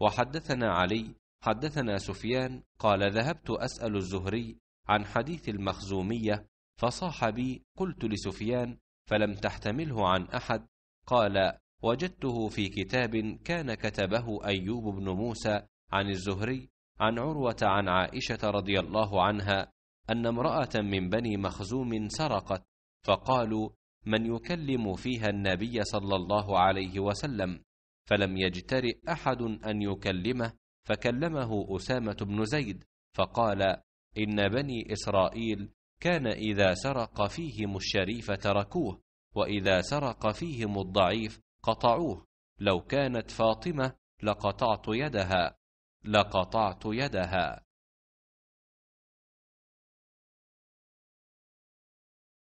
وحدثنا علي حدثنا سفيان قال ذهبت أسأل الزهري عن حديث المخزومية فصاح بي قلت لسفيان فلم تحتمله عن أحد قال وجدته في كتاب كان كتبه أيوب بن موسى عن الزهري عن عروة عن عائشة رضي الله عنها أن امرأة من بني مخزوم سرقت فقالوا من يكلم فيها النبي صلى الله عليه وسلم فلم يجترئ احد ان يكلمه فكلمه اسامه بن زيد فقال ان بني اسرائيل كان اذا سرق فيهم الشريف تركوه واذا سرق فيهم الضعيف قطعوه لو كانت فاطمه لقطعت يدها لقطعت يدها